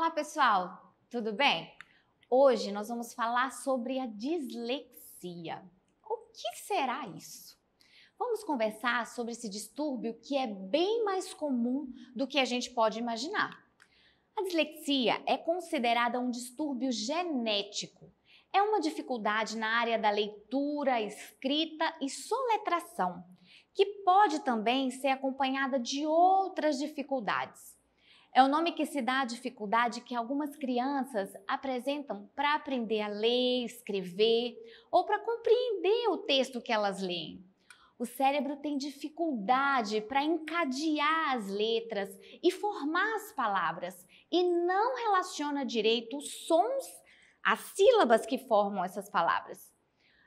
Olá, pessoal! Tudo bem? Hoje nós vamos falar sobre a dislexia. O que será isso? Vamos conversar sobre esse distúrbio que é bem mais comum do que a gente pode imaginar. A dislexia é considerada um distúrbio genético. É uma dificuldade na área da leitura, escrita e soletração, que pode também ser acompanhada de outras dificuldades é o nome que se dá à dificuldade que algumas crianças apresentam para aprender a ler, escrever ou para compreender o texto que elas leem. O cérebro tem dificuldade para encadear as letras e formar as palavras e não relaciona direito os sons, as sílabas que formam essas palavras.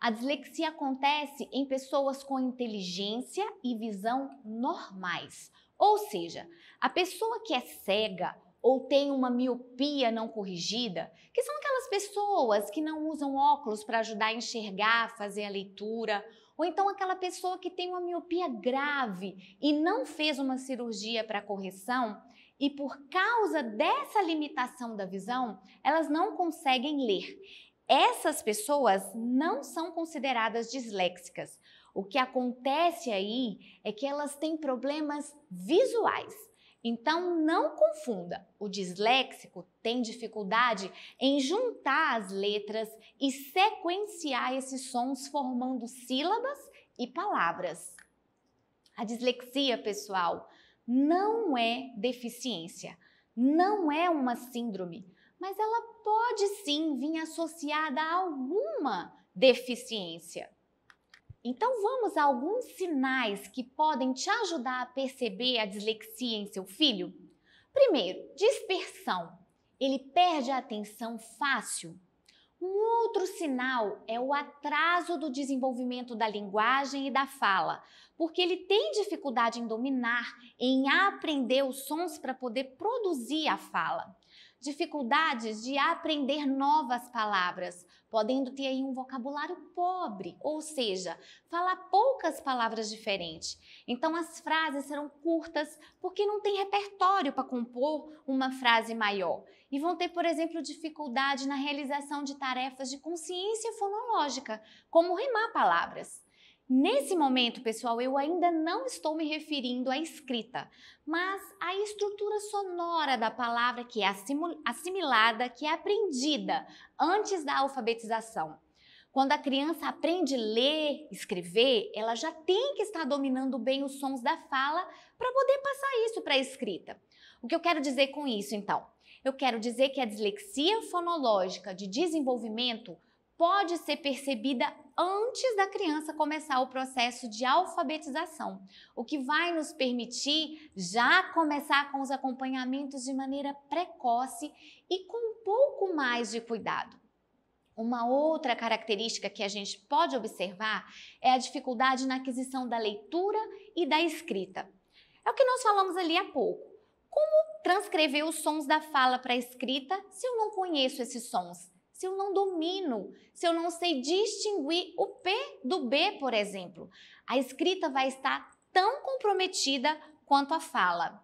A dislexia acontece em pessoas com inteligência e visão normais, ou seja, a pessoa que é cega ou tem uma miopia não corrigida, que são aquelas pessoas que não usam óculos para ajudar a enxergar, fazer a leitura, ou então aquela pessoa que tem uma miopia grave e não fez uma cirurgia para correção, e por causa dessa limitação da visão, elas não conseguem ler. Essas pessoas não são consideradas disléxicas. O que acontece aí é que elas têm problemas visuais. Então não confunda. O disléxico tem dificuldade em juntar as letras e sequenciar esses sons formando sílabas e palavras. A dislexia, pessoal, não é deficiência, não é uma síndrome, mas ela pode sim vir associada a alguma deficiência. Então vamos a alguns sinais que podem te ajudar a perceber a dislexia em seu filho? Primeiro, dispersão. Ele perde a atenção fácil. Um outro sinal é o atraso do desenvolvimento da linguagem e da fala, porque ele tem dificuldade em dominar, em aprender os sons para poder produzir a fala dificuldades de aprender novas palavras, podendo ter aí um vocabulário pobre, ou seja, falar poucas palavras diferentes. Então as frases serão curtas, porque não tem repertório para compor uma frase maior. E vão ter, por exemplo, dificuldade na realização de tarefas de consciência fonológica, como rimar palavras. Nesse momento, pessoal, eu ainda não estou me referindo à escrita, mas à estrutura sonora da palavra que é assimilada, que é aprendida antes da alfabetização. Quando a criança aprende ler, escrever, ela já tem que estar dominando bem os sons da fala para poder passar isso para a escrita. O que eu quero dizer com isso, então? Eu quero dizer que a dislexia fonológica de desenvolvimento pode ser percebida antes da criança começar o processo de alfabetização, o que vai nos permitir já começar com os acompanhamentos de maneira precoce e com um pouco mais de cuidado. Uma outra característica que a gente pode observar é a dificuldade na aquisição da leitura e da escrita. É o que nós falamos ali há pouco. Como transcrever os sons da fala para a escrita se eu não conheço esses sons? se eu não domino, se eu não sei distinguir o P do B, por exemplo. A escrita vai estar tão comprometida quanto a fala.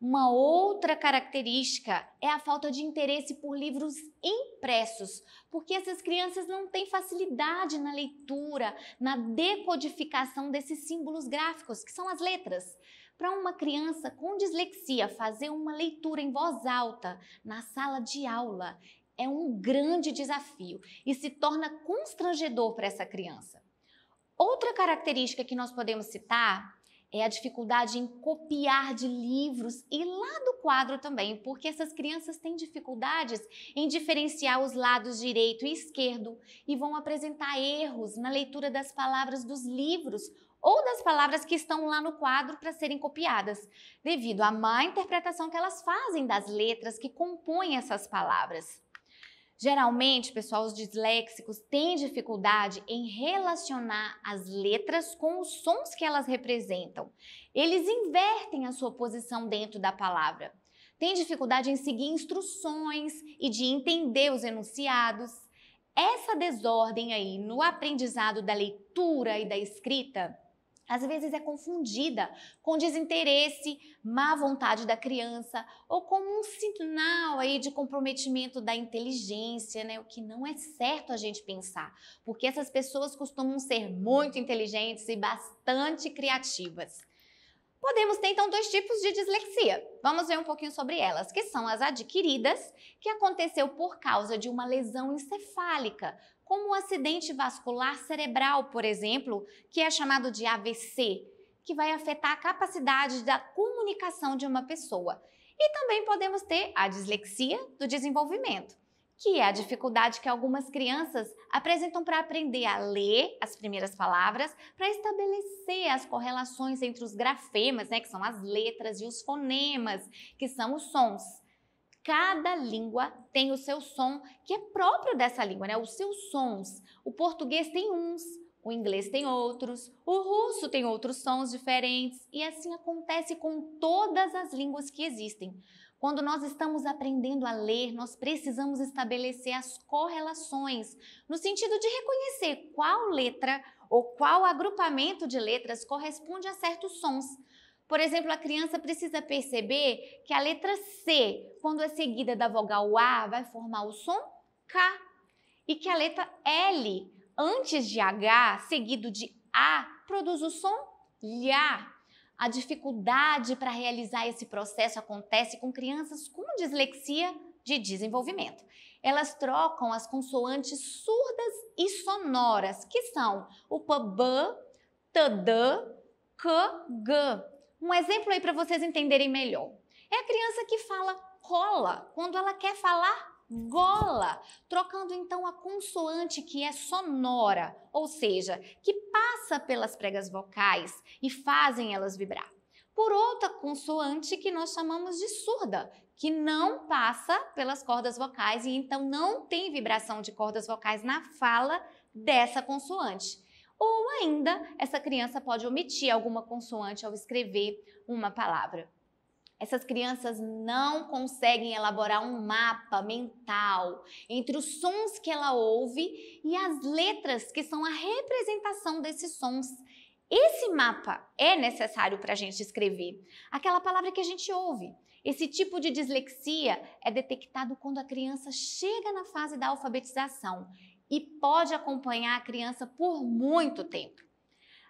Uma outra característica é a falta de interesse por livros impressos, porque essas crianças não têm facilidade na leitura, na decodificação desses símbolos gráficos, que são as letras. Para uma criança com dislexia fazer uma leitura em voz alta na sala de aula é um grande desafio e se torna constrangedor para essa criança. Outra característica que nós podemos citar é a dificuldade em copiar de livros e lá do quadro também, porque essas crianças têm dificuldades em diferenciar os lados direito e esquerdo e vão apresentar erros na leitura das palavras dos livros ou das palavras que estão lá no quadro para serem copiadas, devido à má interpretação que elas fazem das letras que compõem essas palavras. Geralmente, pessoal, os disléxicos têm dificuldade em relacionar as letras com os sons que elas representam. Eles invertem a sua posição dentro da palavra. Tem dificuldade em seguir instruções e de entender os enunciados. Essa desordem aí no aprendizado da leitura e da escrita às vezes é confundida com desinteresse, má vontade da criança ou como um sinal aí de comprometimento da inteligência, né? O que não é certo a gente pensar, porque essas pessoas costumam ser muito inteligentes e bastante criativas. Podemos ter então dois tipos de dislexia. Vamos ver um pouquinho sobre elas, que são as adquiridas, que aconteceu por causa de uma lesão encefálica, como o acidente vascular cerebral, por exemplo, que é chamado de AVC, que vai afetar a capacidade da comunicação de uma pessoa. E também podemos ter a dislexia do desenvolvimento, que é a dificuldade que algumas crianças apresentam para aprender a ler as primeiras palavras, para estabelecer as correlações entre os grafemas, né, que são as letras, e os fonemas, que são os sons cada língua tem o seu som que é próprio dessa língua, né? Os seus sons. O português tem uns, o inglês tem outros, o russo tem outros sons diferentes e assim acontece com todas as línguas que existem. Quando nós estamos aprendendo a ler, nós precisamos estabelecer as correlações, no sentido de reconhecer qual letra ou qual agrupamento de letras corresponde a certos sons. Por exemplo, a criança precisa perceber que a letra C, quando é seguida da vogal A, vai formar o som K. E que a letra L, antes de H, seguido de A, produz o som LHA. A dificuldade para realizar esse processo acontece com crianças com dislexia de desenvolvimento. Elas trocam as consoantes surdas e sonoras, que são o p, b, t, d, k, g um exemplo aí para vocês entenderem melhor. É a criança que fala cola quando ela quer falar gola, trocando então a consoante que é sonora, ou seja, que passa pelas pregas vocais e fazem elas vibrar, por outra consoante que nós chamamos de surda, que não passa pelas cordas vocais e então não tem vibração de cordas vocais na fala dessa consoante ou ainda essa criança pode omitir alguma consoante ao escrever uma palavra. Essas crianças não conseguem elaborar um mapa mental entre os sons que ela ouve e as letras que são a representação desses sons. Esse mapa é necessário para a gente escrever aquela palavra que a gente ouve. Esse tipo de dislexia é detectado quando a criança chega na fase da alfabetização e pode acompanhar a criança por muito tempo.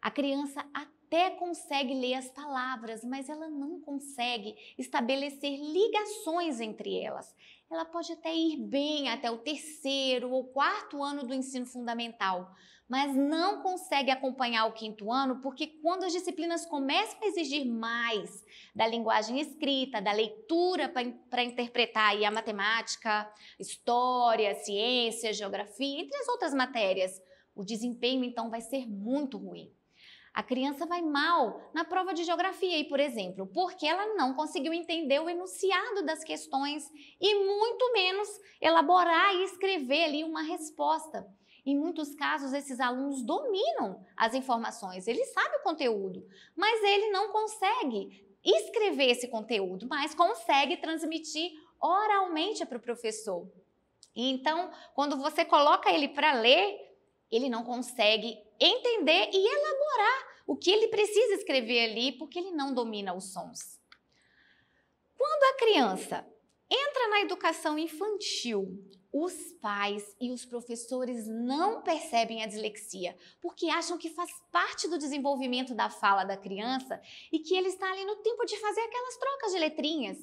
A criança até consegue ler as palavras, mas ela não consegue estabelecer ligações entre elas ela pode até ir bem até o terceiro ou quarto ano do ensino fundamental, mas não consegue acompanhar o quinto ano porque quando as disciplinas começam a exigir mais da linguagem escrita, da leitura para interpretar aí a matemática, história, ciência, geografia, entre as outras matérias, o desempenho então vai ser muito ruim. A criança vai mal na prova de geografia, e, por exemplo, porque ela não conseguiu entender o enunciado das questões e muito menos elaborar e escrever ali uma resposta. Em muitos casos, esses alunos dominam as informações, ele sabe o conteúdo, mas ele não consegue escrever esse conteúdo, mas consegue transmitir oralmente para o professor. E então, quando você coloca ele para ler, ele não consegue entender e elaborar o que ele precisa escrever ali, porque ele não domina os sons. Quando a criança entra na educação infantil, os pais e os professores não percebem a dislexia, porque acham que faz parte do desenvolvimento da fala da criança e que ele está ali no tempo de fazer aquelas trocas de letrinhas.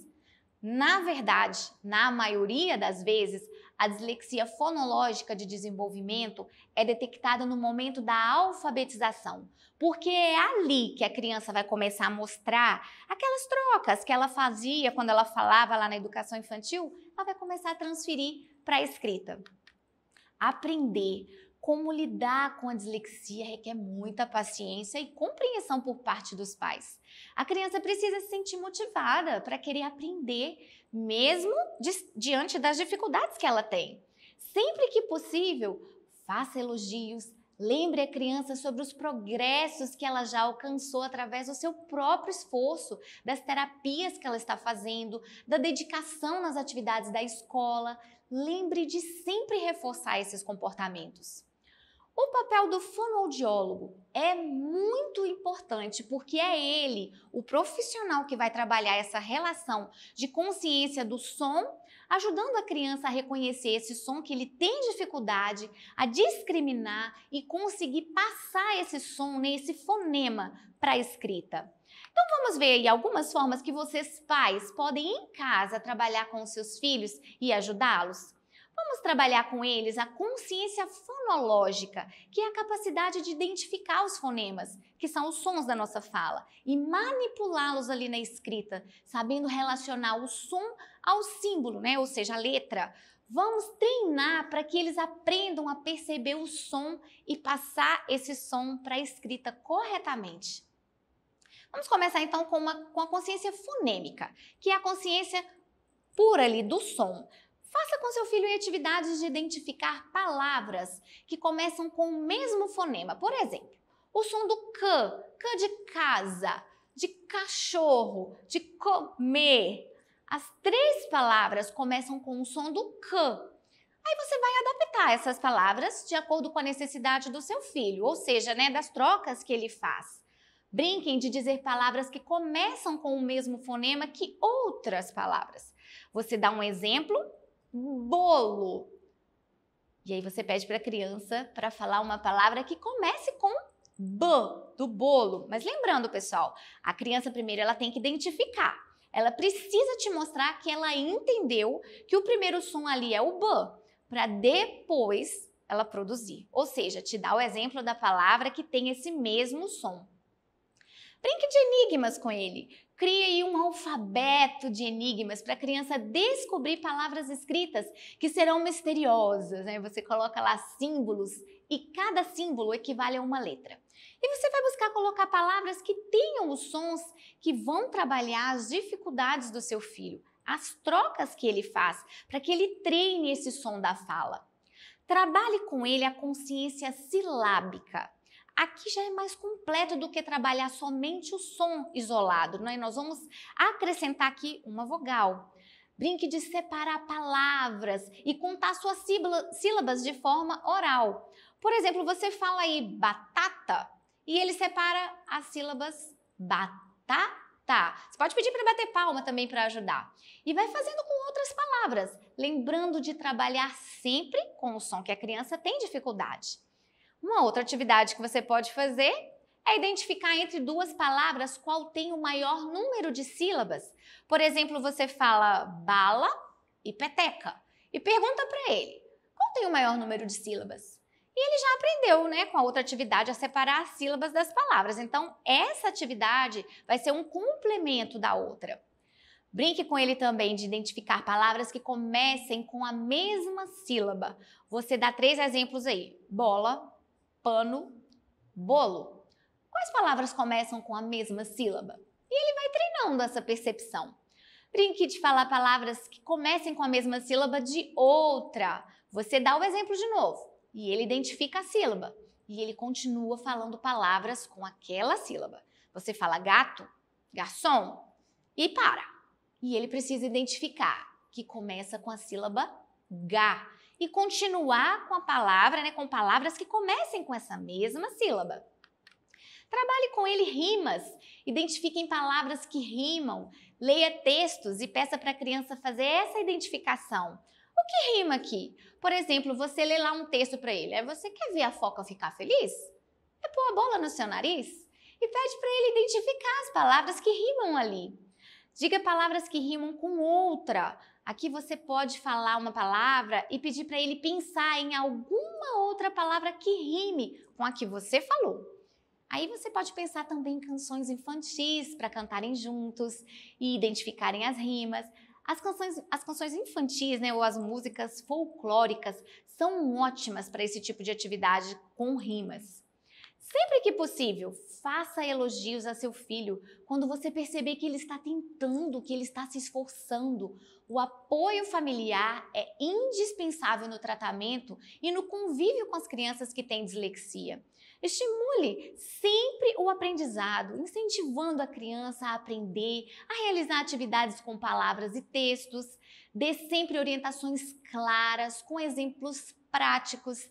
Na verdade, na maioria das vezes, a dislexia fonológica de desenvolvimento é detectada no momento da alfabetização, porque é ali que a criança vai começar a mostrar aquelas trocas que ela fazia quando ela falava lá na educação infantil, ela vai começar a transferir para a escrita. Aprender como lidar com a dislexia requer muita paciência e compreensão por parte dos pais. A criança precisa se sentir motivada para querer aprender, mesmo di diante das dificuldades que ela tem. Sempre que possível, faça elogios, Lembre a criança sobre os progressos que ela já alcançou através do seu próprio esforço, das terapias que ela está fazendo, da dedicação nas atividades da escola. Lembre de sempre reforçar esses comportamentos. O papel do fonoaudiólogo é muito importante porque é ele, o profissional que vai trabalhar essa relação de consciência do som, ajudando a criança a reconhecer esse som que ele tem dificuldade, a discriminar e conseguir passar esse som, né, esse fonema para a escrita. Então vamos ver aí algumas formas que vocês pais podem em casa trabalhar com os seus filhos e ajudá-los. Vamos trabalhar com eles a consciência fonológica, que é a capacidade de identificar os fonemas, que são os sons da nossa fala, e manipulá-los ali na escrita, sabendo relacionar o som ao símbolo, né? ou seja, a letra. Vamos treinar para que eles aprendam a perceber o som e passar esse som para a escrita corretamente. Vamos começar então com, uma, com a consciência fonêmica, que é a consciência pura ali do som. Faça com seu filho atividades de identificar palavras que começam com o mesmo fonema. Por exemplo, o som do c, c de casa, de cachorro, de comer. As três palavras começam com o som do c. Aí você vai adaptar essas palavras de acordo com a necessidade do seu filho, ou seja, né, das trocas que ele faz. Brinquem de dizer palavras que começam com o mesmo fonema que outras palavras. Você dá um exemplo bolo. E aí você pede para a criança para falar uma palavra que comece com B do bolo. Mas lembrando, pessoal, a criança primeiro ela tem que identificar. Ela precisa te mostrar que ela entendeu que o primeiro som ali é o B, para depois ela produzir. Ou seja, te dá o exemplo da palavra que tem esse mesmo som. Brinque de enigmas com ele. Crie um alfabeto de enigmas para a criança descobrir palavras escritas que serão misteriosas. Né? Você coloca lá símbolos e cada símbolo equivale a uma letra. E você vai buscar colocar palavras que tenham os sons que vão trabalhar as dificuldades do seu filho, as trocas que ele faz, para que ele treine esse som da fala. Trabalhe com ele a consciência silábica. Aqui já é mais completo do que trabalhar somente o som isolado, né? nós vamos acrescentar aqui uma vogal. Brinque de separar palavras e contar suas sílabas de forma oral. Por exemplo, você fala aí batata e ele separa as sílabas batata. Você pode pedir para bater palma também para ajudar. E vai fazendo com outras palavras, lembrando de trabalhar sempre com o som que a criança tem dificuldade. Uma outra atividade que você pode fazer é identificar entre duas palavras qual tem o maior número de sílabas. Por exemplo, você fala bala e peteca e pergunta para ele qual tem o maior número de sílabas. E ele já aprendeu, né, com a outra atividade, a separar as sílabas das palavras. Então, essa atividade vai ser um complemento da outra. Brinque com ele também de identificar palavras que comecem com a mesma sílaba. Você dá três exemplos aí: bola, pano, bolo. Quais palavras começam com a mesma sílaba? E ele vai treinando essa percepção. Brinque de falar palavras que comecem com a mesma sílaba de outra. Você dá o exemplo de novo e ele identifica a sílaba e ele continua falando palavras com aquela sílaba. Você fala gato, garçom e para. E ele precisa identificar que começa com a sílaba ga e continuar com a palavra, né, com palavras que comecem com essa mesma sílaba. Trabalhe com ele rimas, identifiquem palavras que rimam, leia textos e peça para a criança fazer essa identificação. O que rima aqui? Por exemplo, você lê lá um texto para ele, é você quer ver a foca ficar feliz? É pôr a bola no seu nariz? E pede para ele identificar as palavras que rimam ali. Diga palavras que rimam com outra, Aqui você pode falar uma palavra e pedir para ele pensar em alguma outra palavra que rime com a que você falou. Aí você pode pensar também em canções infantis para cantarem juntos e identificarem as rimas. As canções, as canções infantis né, ou as músicas folclóricas são ótimas para esse tipo de atividade com rimas. Sempre que possível, faça elogios a seu filho quando você perceber que ele está tentando, que ele está se esforçando. O apoio familiar é indispensável no tratamento e no convívio com as crianças que têm dislexia. Estimule sempre o aprendizado, incentivando a criança a aprender, a realizar atividades com palavras e textos. Dê sempre orientações claras, com exemplos práticos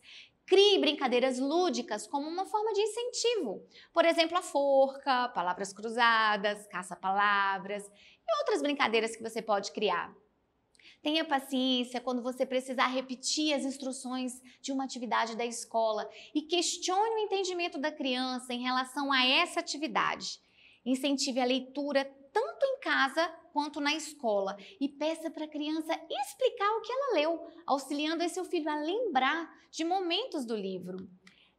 Crie brincadeiras lúdicas como uma forma de incentivo. Por exemplo, a forca, palavras cruzadas, caça-palavras e outras brincadeiras que você pode criar. Tenha paciência quando você precisar repetir as instruções de uma atividade da escola e questione o entendimento da criança em relação a essa atividade. Incentive a leitura casa quanto na escola e peça para a criança explicar o que ela leu, auxiliando seu filho a lembrar de momentos do livro.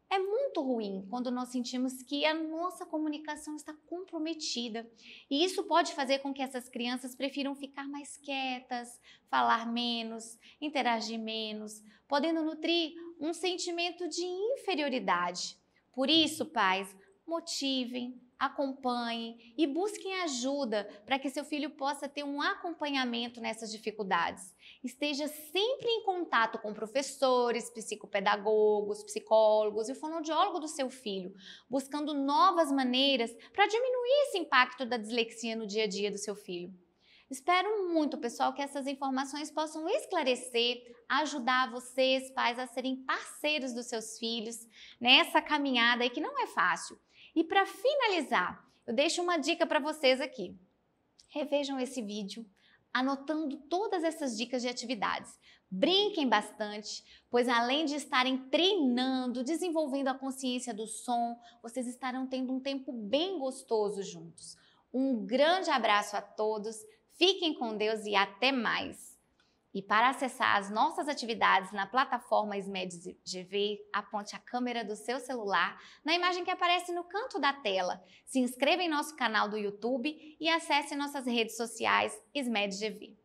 É muito ruim quando nós sentimos que a nossa comunicação está comprometida. E isso pode fazer com que essas crianças prefiram ficar mais quietas, falar menos, interagir menos, podendo nutrir um sentimento de inferioridade. Por isso, pais, motivem, acompanhem e busquem ajuda para que seu filho possa ter um acompanhamento nessas dificuldades. Esteja sempre em contato com professores, psicopedagogos, psicólogos e o fonoaudiólogo do seu filho, buscando novas maneiras para diminuir esse impacto da dislexia no dia a dia do seu filho. Espero muito, pessoal, que essas informações possam esclarecer, ajudar vocês, pais, a serem parceiros dos seus filhos nessa caminhada aí que não é fácil e para finalizar, eu deixo uma dica para vocês aqui. Revejam esse vídeo anotando todas essas dicas de atividades. Brinquem bastante, pois além de estarem treinando, desenvolvendo a consciência do som, vocês estarão tendo um tempo bem gostoso juntos. Um grande abraço a todos, fiquem com Deus e até mais! E para acessar as nossas atividades na plataforma SMED GV, aponte a câmera do seu celular na imagem que aparece no canto da tela. Se inscreva em nosso canal do YouTube e acesse nossas redes sociais SMED GV.